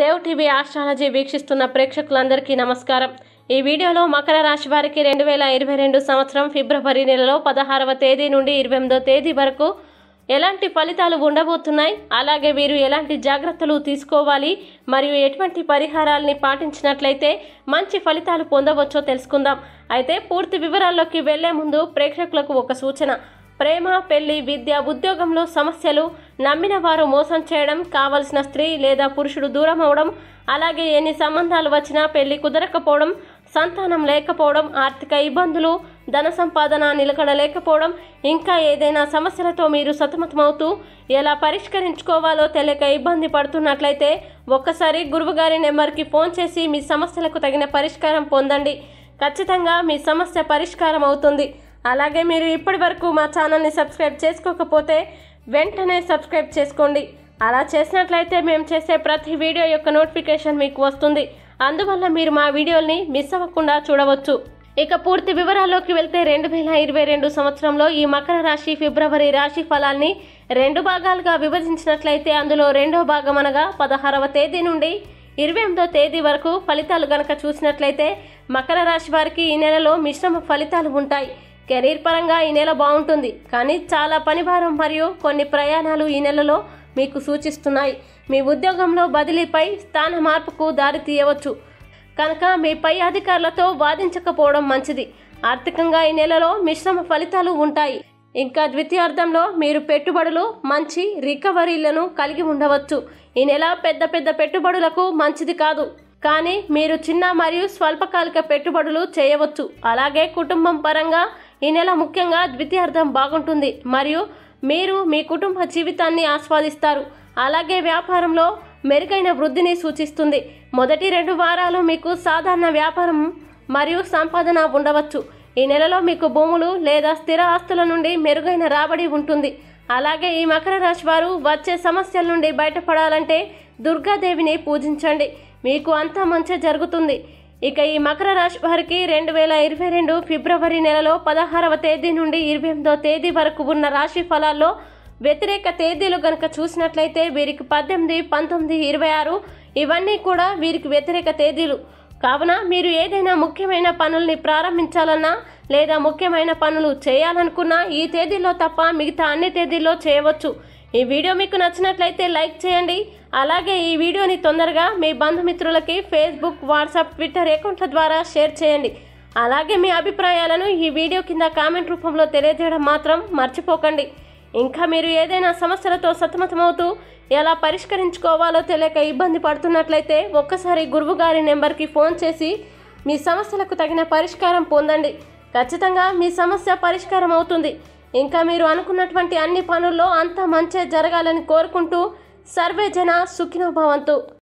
Dev TV astrology వీక్షిస్తున్న ప్రేక్షకులందరికీ నమస్కారం ఈ వీడియోలో మకర రాశి వారికి రెండు వేల ఇరవై రెండు సంవత్సరం ఫిబ్రవరి నెలలో పదహారవ తేదీ నుండి ఇరవై ఎనిమిదో తేదీ వరకు ఎలాంటి ఫలితాలు ఉండబోతున్నాయి అలాగే వీరు ఎలాంటి జాగ్రత్తలు తీసుకోవాలి మరియు ఎటువంటి పరిహారాలని పాటించినట్లయితే మంచి ఫలితాలు పొందవచ్చో తెలుసుకుందాం అయితే పూర్తి వివరాల్లోకి వెళ్లే ముందు ప్రేక్షకులకు ఒక సూచన ప్రేమ పెళ్లి విద్య ఉద్యోగంలో సమస్యలు నమ్మిన వారు మోసం చేయడం కావలసిన స్త్రీ లేదా పురుషుడు దూరం అవడం అలాగే ఎన్ని సంబంధాలు వచ్చినా పెళ్లి కుదరకపోవడం సంతానం లేకపోవడం ఆర్థిక ఇబ్బందులు ధన సంపాదన నిలకడలేకపోవడం ఇంకా ఏదైనా సమస్యలతో మీరు సతమతమవుతూ ఎలా పరిష్కరించుకోవాలో తెలియక ఇబ్బంది పడుతున్నట్లయితే ఒక్కసారి గురువుగారి నెంబర్కి ఫోన్ చేసి మీ సమస్యలకు తగిన పరిష్కారం పొందండి ఖచ్చితంగా మీ సమస్య పరిష్కారం అవుతుంది అలాగే మీరు ఇప్పటి వరకు మా ఛానల్ని సబ్స్క్రైబ్ చేసుకోకపోతే వెంటనే సబ్స్క్రైబ్ చేసుకోండి అలా చేసినట్లయితే మేము చేసే ప్రతి వీడియో యొక్క నోటిఫికేషన్ మీకు వస్తుంది అందువల్ల మీరు మా వీడియోల్ని మిస్ అవ్వకుండా చూడవచ్చు ఇక పూర్తి వివరాల్లోకి వెళ్తే రెండు వేల ఇరవై రెండు సంవత్సరంలో ఈ మకర రాశి ఫిబ్రవరి రాశి ఫలాల్ని రెండు భాగాలుగా విభజించినట్లయితే అందులో రెండో భాగం అనగా పదహారవ తేదీ నుండి ఇరవై ఎనిమిదో తేదీ వరకు ఫలితాలు గనక చూసినట్లయితే మకర రాశి వారికి ఈ నెలలో మిశ్రమ ఫలితాలు ఉంటాయి కెరీర్ పరంగా ఈ నెల బాగుంటుంది కానీ చాలా పనిభారం మరియు కొన్ని ప్రయాణాలు ఈ నెలలో మీకు సూచిస్తున్నాయి మీ ఉద్యోగంలో బదిలీపై స్థాన మార్పుకు దారి తీయవచ్చు కనుక మీ పై అధికారులతో వాదించకపోవడం మంచిది ఆర్థికంగా ఈ నెలలో మిశ్రమ ఫలితాలు ఉంటాయి ఇంకా ద్వితీయార్థంలో మీరు పెట్టుబడులు మంచి రికవరీలను కలిగి ఉండవచ్చు ఈ నెల పెద్ద పెద్ద పెట్టుబడులకు మంచిది కాదు కానీ మీరు చిన్న మరియు స్వల్పకాలిక పెట్టుబడులు చేయవచ్చు అలాగే కుటుంబం పరంగా ఈ నెల ముఖ్యంగా ద్వితీయార్థం బాగుంటుంది మరియు మీరు మీ కుటుంబ జీవితాన్ని ఆస్వాదిస్తారు అలాగే వ్యాపారంలో మెరుగైన వృద్ధిని సూచిస్తుంది మొదటి రెండు వారాలు మీకు సాధారణ వ్యాపారం మరియు సంపాదన ఉండవచ్చు ఈ నెలలో మీకు భూములు లేదా స్థిర ఆస్తుల నుండి మెరుగైన రాబడి ఉంటుంది అలాగే ఈ మకర రాశి వారు వచ్చే సమస్యల నుండి బయటపడాలంటే దుర్గాదేవిని పూజించండి మీకు అంతా మంచి జరుగుతుంది ఇక ఈ మకర రాశి వారికి రెండు వేల ఇరవై రెండు ఫిబ్రవరి నెలలో పదహారవ తేదీ నుండి ఇరవై ఎనిమిదవ తేదీ వరకు ఉన్న రాశి ఫలాల్లో వ్యతిరేక తేదీలు కనుక చూసినట్లయితే వీరికి పద్దెనిమిది పంతొమ్మిది ఇరవై ఆరు ఇవన్నీ కూడా వీరికి వ్యతిరేక తేదీలు కావున మీరు ఏదైనా ముఖ్యమైన పనుల్ని ప్రారంభించాలన్నా లేదా ముఖ్యమైన పనులు చేయాలనుకున్నా ఈ తేదీలో తప్ప మిగతా అన్ని తేదీల్లో చేయవచ్చు ఈ వీడియో మీకు నచ్చినట్లయితే లైక్ చేయండి అలాగే ఈ వీడియోని తొందరగా మీ బంధుమిత్రులకి ఫేస్బుక్ వాట్సాప్ ట్విట్టర్ అకౌంట్ల ద్వారా షేర్ చేయండి అలాగే మీ అభిప్రాయాలను ఈ వీడియో కింద కామెంట్ రూపంలో తెలియజేయడం మాత్రం మర్చిపోకండి ఇంకా మీరు ఏదైనా సమస్యలతో సతమతమవుతూ ఎలా పరిష్కరించుకోవాలో తెలియక ఇబ్బంది పడుతున్నట్లయితే ఒక్కసారి గురువు గారి నెంబర్కి ఫోన్ చేసి మీ సమస్యలకు తగిన పరిష్కారం పొందండి ఖచ్చితంగా మీ సమస్య పరిష్కారం అవుతుంది ఇంకా మీరు అనుకున్నటువంటి అన్ని పనుల్లో అంత మంచే జరగాలని కోరుకుంటూ సర్వేజన సుఖినోభవంతు